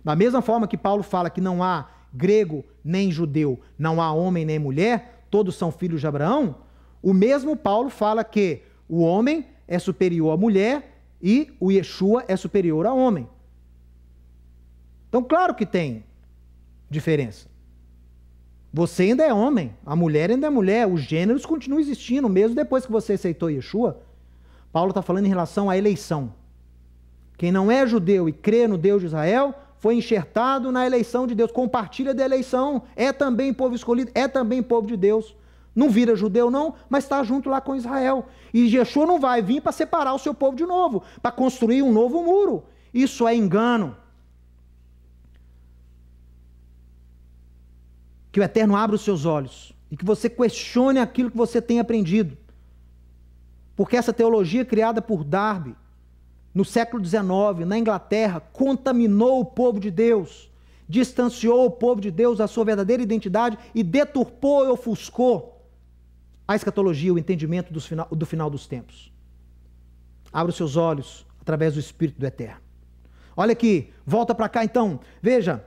Da mesma forma que Paulo fala que não há grego nem judeu, não há homem nem mulher, todos são filhos de Abraão, o mesmo Paulo fala que o homem é superior à mulher e o Yeshua é superior a homem. Então, claro que tem diferença. Você ainda é homem, a mulher ainda é mulher, os gêneros continuam existindo, mesmo depois que você aceitou Yeshua. Paulo está falando em relação à eleição. Quem não é judeu e crê no Deus de Israel foi enxertado na eleição de Deus, compartilha da eleição, é também povo escolhido, é também povo de Deus. Não vira judeu, não, mas está junto lá com Israel. E Yeshua não vai vir para separar o seu povo de novo, para construir um novo muro. Isso é engano. Que o Eterno abra os seus olhos e que você questione aquilo que você tem aprendido. Porque essa teologia criada por Darby no século XIX, na Inglaterra, contaminou o povo de Deus distanciou o povo de Deus da sua verdadeira identidade e deturpou e ofuscou a escatologia, é o entendimento final, do final dos tempos. Abra os seus olhos através do Espírito do Eterno. Olha aqui, volta para cá então. Veja,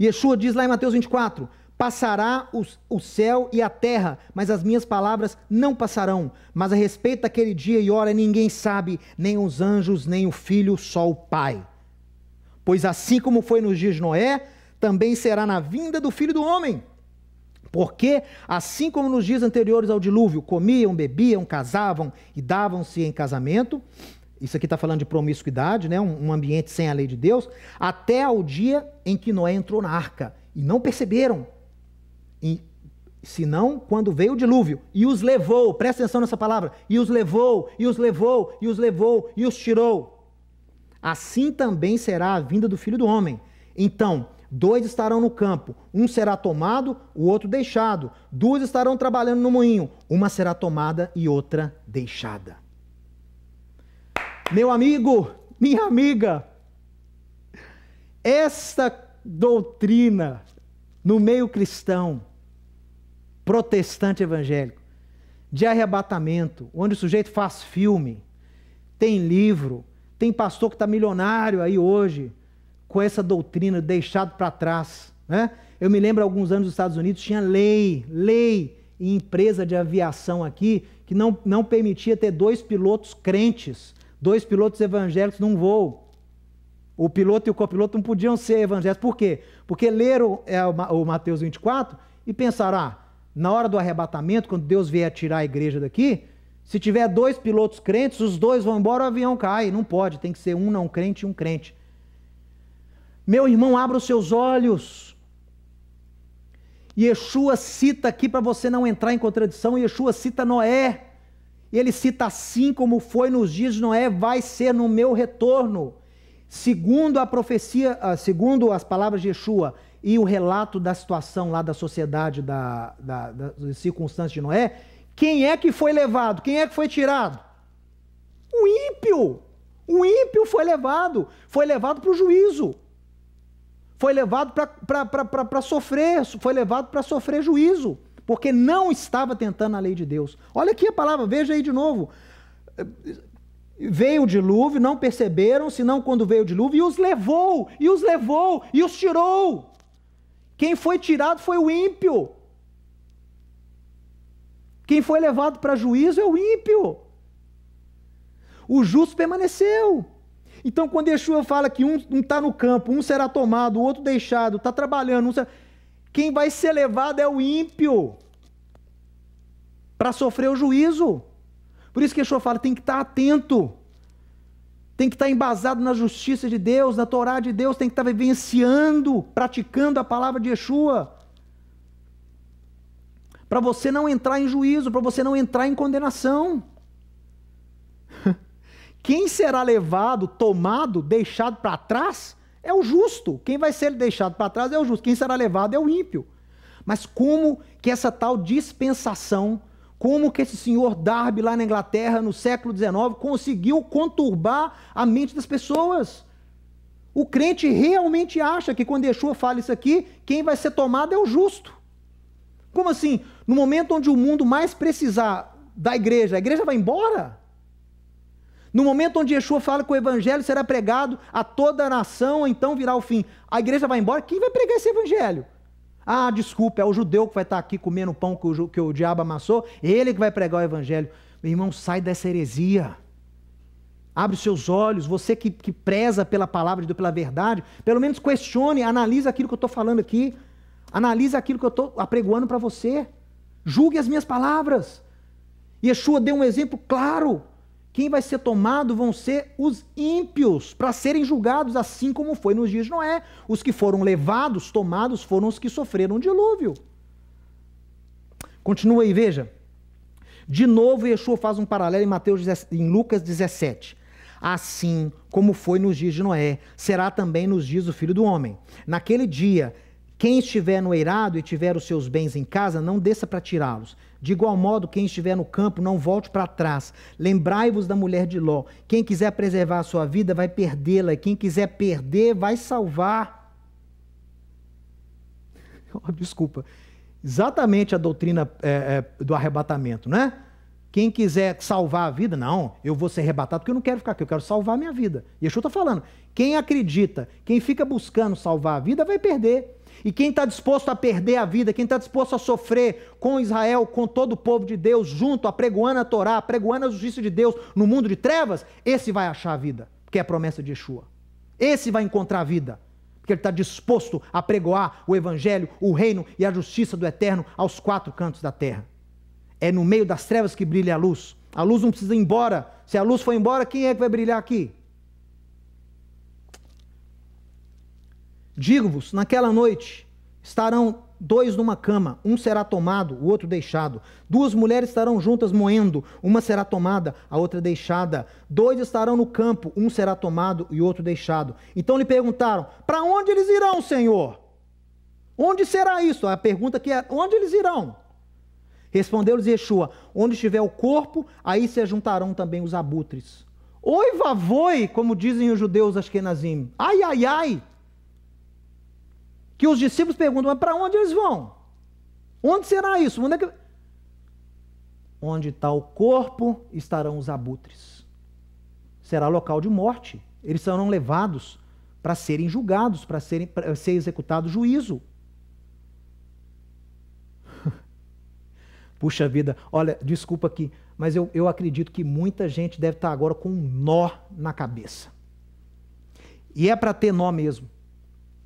Yeshua diz lá em Mateus 24: Passará os, o céu e a terra, mas as minhas palavras não passarão. Mas a respeito daquele dia e hora, ninguém sabe, nem os anjos, nem o filho, só o Pai. Pois assim como foi nos dias de Noé, também será na vinda do filho do homem. Porque, assim como nos dias anteriores ao dilúvio, comiam, bebiam, casavam e davam-se em casamento, isso aqui está falando de promiscuidade, né? um, um ambiente sem a lei de Deus, até ao dia em que Noé entrou na arca. E não perceberam, e, senão quando veio o dilúvio, e os levou, presta atenção nessa palavra, e os levou, e os levou, e os levou, e os tirou. Assim também será a vinda do filho do homem. Então, Dois estarão no campo, um será tomado, o outro deixado. Duas estarão trabalhando no moinho, uma será tomada e outra deixada. Meu amigo, minha amiga, esta doutrina no meio cristão, protestante evangélico, de arrebatamento, onde o sujeito faz filme, tem livro, tem pastor que está milionário aí hoje, com essa doutrina deixado para trás. Né? Eu me lembro alguns anos nos Estados Unidos tinha lei, lei em empresa de aviação aqui que não, não permitia ter dois pilotos crentes, dois pilotos evangélicos num voo. O piloto e o copiloto não podiam ser evangélicos. Por quê? Porque leram é, o Mateus 24 e pensaram: ah, na hora do arrebatamento, quando Deus vier tirar a igreja daqui, se tiver dois pilotos crentes, os dois vão embora, o avião cai. Não pode, tem que ser um não crente e um crente. Meu irmão, abra os seus olhos. Yeshua cita aqui para você não entrar em contradição, Yeshua cita Noé. Ele cita assim como foi nos dias de Noé, vai ser no meu retorno. Segundo a profecia, ah, segundo as palavras de Yeshua e o relato da situação lá da sociedade, da, da, das circunstâncias de Noé, quem é que foi levado? Quem é que foi tirado? O ímpio! O ímpio foi levado, foi levado para o juízo foi levado para sofrer, foi levado para sofrer juízo, porque não estava tentando a lei de Deus. Olha aqui a palavra, veja aí de novo. Veio o dilúvio, não perceberam, senão quando veio o dilúvio, e os levou, e os levou, e os tirou. Quem foi tirado foi o ímpio. Quem foi levado para juízo é o ímpio. O justo permaneceu. Então, quando Yeshua fala que um está no campo, um será tomado, o outro deixado, está trabalhando, um será... quem vai ser levado é o ímpio para sofrer o juízo. Por isso que Yeshua fala, tem que estar tá atento, tem que estar tá embasado na justiça de Deus, na Torá de Deus, tem que estar tá vivenciando, praticando a palavra de Yeshua. Para você não entrar em juízo, para você não entrar em condenação. Quem será levado, tomado, deixado para trás é o justo. Quem vai ser deixado para trás é o justo. Quem será levado é o ímpio. Mas como que essa tal dispensação, como que esse senhor Darby lá na Inglaterra no século XIX conseguiu conturbar a mente das pessoas? O crente realmente acha que quando Yeshua fala isso aqui, quem vai ser tomado é o justo. Como assim? No momento onde o mundo mais precisar da igreja, a igreja vai embora? No momento onde Yeshua fala que o evangelho será pregado a toda a nação, então virá o fim. A igreja vai embora, quem vai pregar esse evangelho? Ah, desculpa, é o judeu que vai estar aqui comendo o pão que o, que o diabo amassou, ele que vai pregar o evangelho. Meu irmão, sai dessa heresia. Abre os seus olhos, você que, que preza pela palavra de Deus, pela verdade, pelo menos questione, analise aquilo que eu estou falando aqui, analise aquilo que eu estou apregoando para você, julgue as minhas palavras. Yeshua deu um exemplo claro quem vai ser tomado vão ser os ímpios, para serem julgados, assim como foi nos dias de Noé. Os que foram levados, tomados, foram os que sofreram o dilúvio. Continua aí, veja. De novo, Yeshua faz um paralelo em, Mateus, em Lucas 17. Assim como foi nos dias de Noé, será também nos dias do Filho do Homem. Naquele dia quem estiver no eirado e tiver os seus bens em casa, não desça para tirá-los. De igual modo, quem estiver no campo, não volte para trás. Lembrai-vos da mulher de Ló. Quem quiser preservar a sua vida, vai perdê-la. Quem quiser perder, vai salvar. Oh, desculpa. Exatamente a doutrina é, é, do arrebatamento, né? Quem quiser salvar a vida, não, eu vou ser arrebatado porque eu não quero ficar aqui, eu quero salvar a minha vida. E Yeshua está falando, quem acredita, quem fica buscando salvar a vida, vai perder. E quem está disposto a perder a vida, quem está disposto a sofrer com Israel, com todo o povo de Deus, junto, apregoando a Torá, apregoando a justiça de Deus no mundo de trevas, esse vai achar a vida, que é a promessa de Yeshua. Esse vai encontrar a vida, porque ele está disposto a pregoar o evangelho, o reino e a justiça do eterno aos quatro cantos da terra. É no meio das trevas que brilha a luz. A luz não precisa ir embora. Se a luz for embora, quem é que vai brilhar aqui? Digo-vos, naquela noite estarão dois numa cama, um será tomado, o outro deixado. Duas mulheres estarão juntas moendo, uma será tomada, a outra deixada. Dois estarão no campo, um será tomado e outro deixado. Então lhe perguntaram: Para onde eles irão, Senhor? Onde será isso? A pergunta que é: Onde eles irão? Respondeu-lhes Yeshua: Onde estiver o corpo, aí se juntarão também os abutres. Oi, vavoi, como dizem os judeus askenazim. Ai, ai, ai que os discípulos perguntam, mas para onde eles vão? Onde será isso? Onde, é que... onde está o corpo, estarão os abutres. Será local de morte. Eles serão levados para serem julgados, para serem ser executado juízo. Puxa vida, olha, desculpa aqui, mas eu, eu acredito que muita gente deve estar agora com um nó na cabeça. E é para ter nó mesmo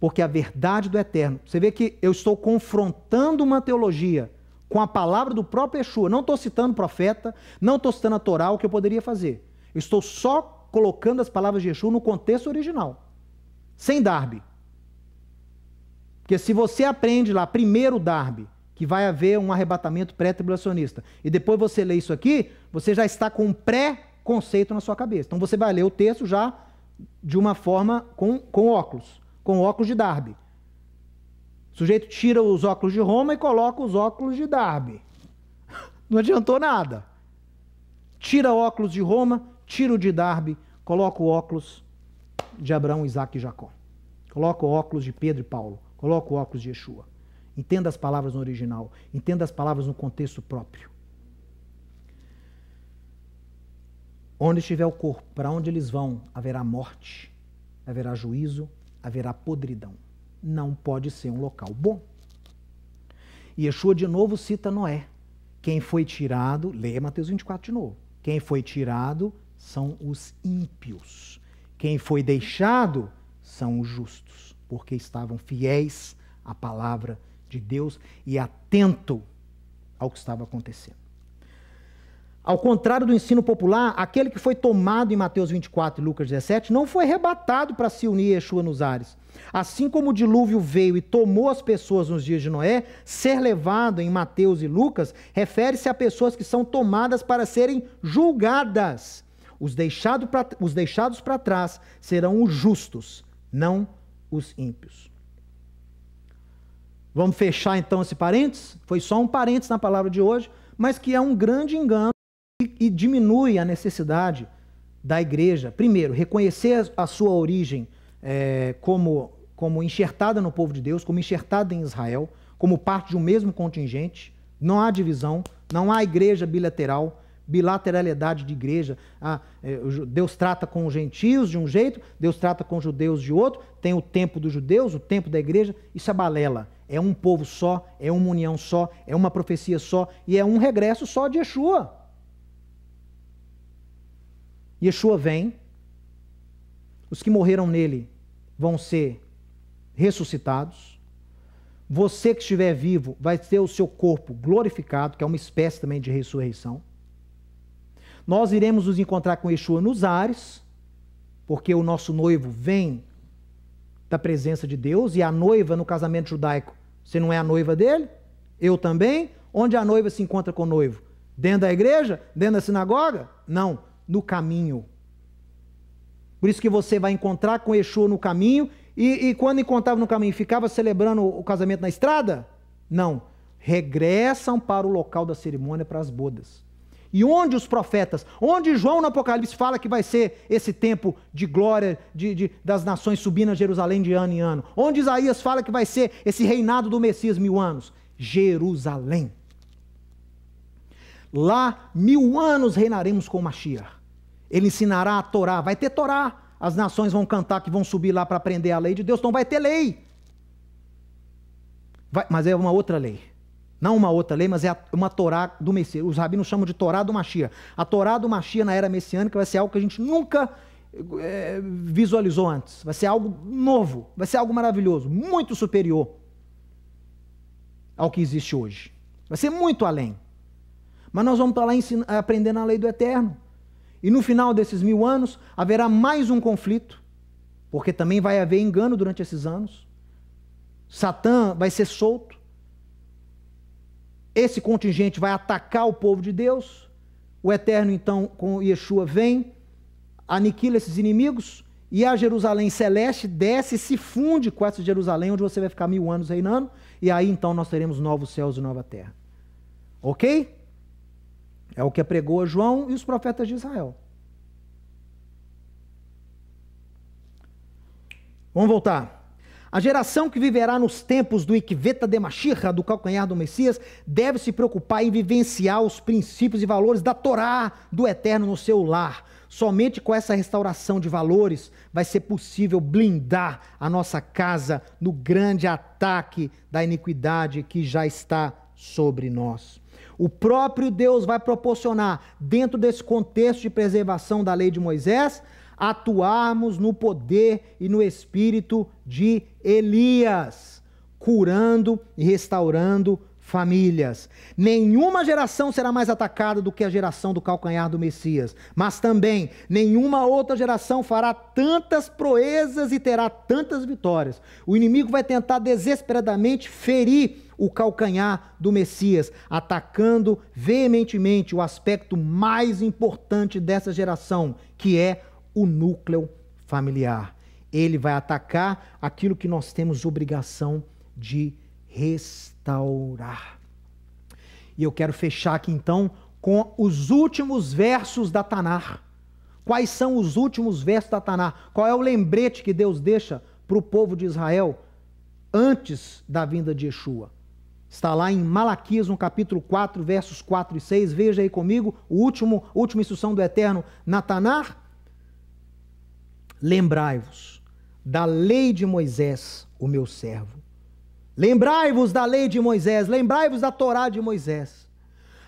porque a verdade do eterno. Você vê que eu estou confrontando uma teologia com a palavra do próprio Yeshua. Não estou citando profeta, não estou citando a Torá, o que eu poderia fazer. Eu estou só colocando as palavras de Yeshua no contexto original, sem Darby. Porque se você aprende lá, primeiro Darby, que vai haver um arrebatamento pré-tribulacionista, e depois você lê isso aqui, você já está com um pré-conceito na sua cabeça. Então você vai ler o texto já de uma forma com, com óculos com óculos de Darby. O sujeito tira os óculos de Roma e coloca os óculos de Darby. Não adiantou nada. Tira o óculos de Roma, tira o de Darby, coloca o óculos de Abraão, Isaac e Jacó. Coloca o óculos de Pedro e Paulo. Coloca o óculos de Yeshua. Entenda as palavras no original. Entenda as palavras no contexto próprio. Onde estiver o corpo, para onde eles vão, haverá morte, haverá juízo, haverá podridão. Não pode ser um local bom. E Yeshua de novo cita Noé. Quem foi tirado, leia Mateus 24 de novo. Quem foi tirado são os ímpios. Quem foi deixado são os justos, porque estavam fiéis à palavra de Deus e atento ao que estava acontecendo. Ao contrário do ensino popular, aquele que foi tomado em Mateus 24 e Lucas 17 não foi arrebatado para se unir a Yeshua nos ares. Assim como o dilúvio veio e tomou as pessoas nos dias de Noé, ser levado em Mateus e Lucas refere-se a pessoas que são tomadas para serem julgadas. Os, deixado pra, os deixados para trás serão os justos, não os ímpios. Vamos fechar então esse parênteses? Foi só um parênteses na palavra de hoje, mas que é um grande engano e, diminui a necessidade da igreja, primeiro, reconhecer a sua origem é, como, como enxertada no povo de Deus, como enxertada em Israel, como parte de um mesmo contingente. Não há divisão, não há igreja bilateral, bilateralidade de igreja. Ah, é, Deus trata com os gentios de um jeito, Deus trata com os judeus de outro, tem o tempo dos judeus, o tempo da igreja. Isso é balela. É um povo só, é uma união só, é uma profecia só e é um regresso só de Yeshua. Yeshua vem, os que morreram nele vão ser ressuscitados. Você que estiver vivo vai ter o seu corpo glorificado, que é uma espécie também de ressurreição. Nós iremos nos encontrar com Yeshua nos ares, porque o nosso noivo vem da presença de Deus e a noiva no casamento judaico, você não é a noiva dele? Eu também? Onde a noiva se encontra com o noivo? Dentro da igreja? Dentro da sinagoga? Não no caminho. Por isso que você vai encontrar com Exu no caminho, e, e quando encontrava no caminho, ficava celebrando o casamento na estrada? Não. Regressam para o local da cerimônia, para as bodas. E onde os profetas, onde João no Apocalipse fala que vai ser esse tempo de glória de, de, das nações subindo a Jerusalém de ano em ano, onde Isaías fala que vai ser esse reinado do Messias mil anos? Jerusalém. Lá, mil anos reinaremos com Mashiach. Ele ensinará a Torá. Vai ter Torá. As nações vão cantar que vão subir lá para aprender a lei de Deus. Então vai ter lei. Vai, mas é uma outra lei. Não uma outra lei, mas é uma Torá do Messias. Os rabinos chamam de Torá do Mashiach. A Torá do Mashiach na era messiânica vai ser algo que a gente nunca é, visualizou antes. Vai ser algo novo. Vai ser algo maravilhoso. Muito superior ao que existe hoje. Vai ser muito além. Mas nós vamos estar lá aprendendo a lei do eterno. E no final desses mil anos, haverá mais um conflito, porque também vai haver engano durante esses anos. Satã vai ser solto. Esse contingente vai atacar o povo de Deus. O Eterno, então, com Yeshua, vem, aniquila esses inimigos. E a Jerusalém celeste desce e se funde com essa Jerusalém, onde você vai ficar mil anos reinando. E aí, então, nós teremos novos céus e nova terra. Ok? É o que a João e os profetas de Israel. Vamos voltar. A geração que viverá nos tempos do Ikveta Demashirra, do calcanhar do Messias, deve se preocupar em vivenciar os princípios e valores da Torá do Eterno no seu lar. Somente com essa restauração de valores vai ser possível blindar a nossa casa no grande ataque da iniquidade que já está sobre nós. O próprio Deus vai proporcionar, dentro desse contexto de preservação da lei de Moisés, atuarmos no poder e no espírito de Elias, curando e restaurando famílias. Nenhuma geração será mais atacada do que a geração do calcanhar do Messias, mas também nenhuma outra geração fará tantas proezas e terá tantas vitórias. O inimigo vai tentar desesperadamente ferir o calcanhar do Messias, atacando veementemente o aspecto mais importante dessa geração, que é o núcleo familiar. Ele vai atacar aquilo que nós temos obrigação de restaurar. E eu quero fechar aqui então com os últimos versos da Tanar. Quais são os últimos versos da Tanar? Qual é o lembrete que Deus deixa para o povo de Israel antes da vinda de Yeshua? Está lá em Malaquias, no capítulo 4, versos 4 e 6. Veja aí comigo, o último, última instrução do Eterno, Natanar. Lembrai-vos da lei de Moisés, o meu servo, Lembrai-vos da lei de Moisés, lembrai-vos da Torá de Moisés,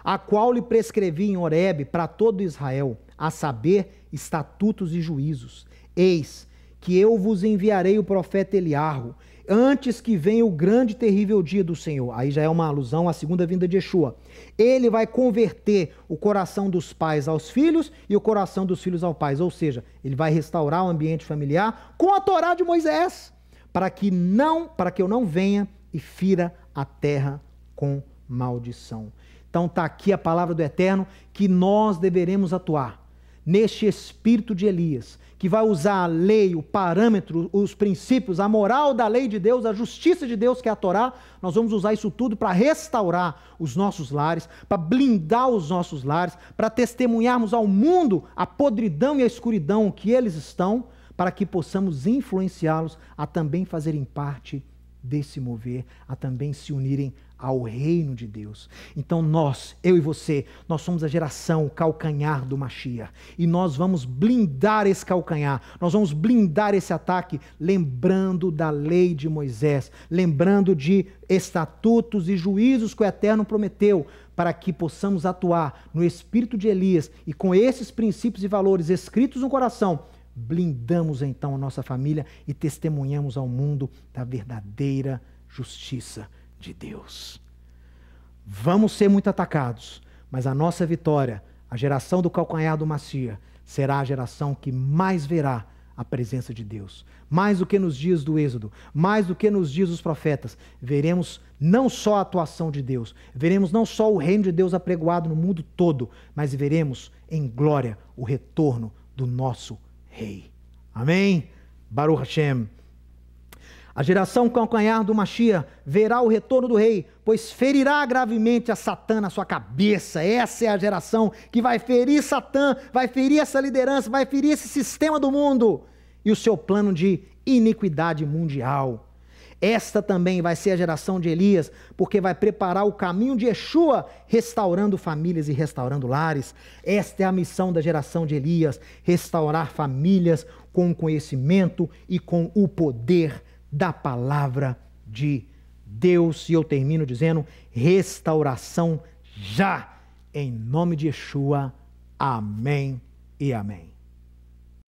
a qual lhe prescrevi em Horeb para todo Israel, a saber, estatutos e juízos. Eis que eu vos enviarei o profeta Eliarro, antes que venha o grande e terrível dia do Senhor. Aí já é uma alusão à segunda vinda de Yeshua. Ele vai converter o coração dos pais aos filhos e o coração dos filhos aos pais, ou seja, ele vai restaurar o ambiente familiar com a Torá de Moisés, para que não, para que eu não venha e fira a terra com maldição. Então está aqui a palavra do Eterno que nós deveremos atuar neste espírito de Elias, que vai usar a lei, o parâmetro, os princípios, a moral da lei de Deus, a justiça de Deus que é a Torá, nós vamos usar isso tudo para restaurar os nossos lares, para blindar os nossos lares, para testemunharmos ao mundo a podridão e a escuridão que eles estão, para que possamos influenciá-los a também fazerem parte desse mover a também se unirem ao reino de Deus. Então nós, eu e você, nós somos a geração, calcanhar do Machia. E nós vamos blindar esse calcanhar, nós vamos blindar esse ataque, lembrando da lei de Moisés, lembrando de estatutos e juízos que o Eterno prometeu, para que possamos atuar no espírito de Elias e com esses princípios e valores escritos no coração blindamos então a nossa família e testemunhamos ao mundo da verdadeira justiça de Deus. Vamos ser muito atacados, mas a nossa vitória, a geração do calcanhar do Macia, será a geração que mais verá a presença de Deus. Mais do que nos dias do Êxodo, mais do que nos dias dos profetas, veremos não só a atuação de Deus, veremos não só o reino de Deus apregoado no mundo todo, mas veremos em glória o retorno do nosso rei. Amém? Baruch Hashem. A geração calcanhar do Machia verá o retorno do rei, pois ferirá gravemente a Satã na sua cabeça. Essa é a geração que vai ferir Satã, vai ferir essa liderança, vai ferir esse sistema do mundo e o seu plano de iniquidade mundial. Esta também vai ser a geração de Elias, porque vai preparar o caminho de Yeshua, restaurando famílias e restaurando lares. Esta é a missão da geração de Elias: restaurar famílias com o conhecimento e com o poder da palavra de Deus. E eu termino dizendo: restauração já, em nome de Yeshua. Amém e amém.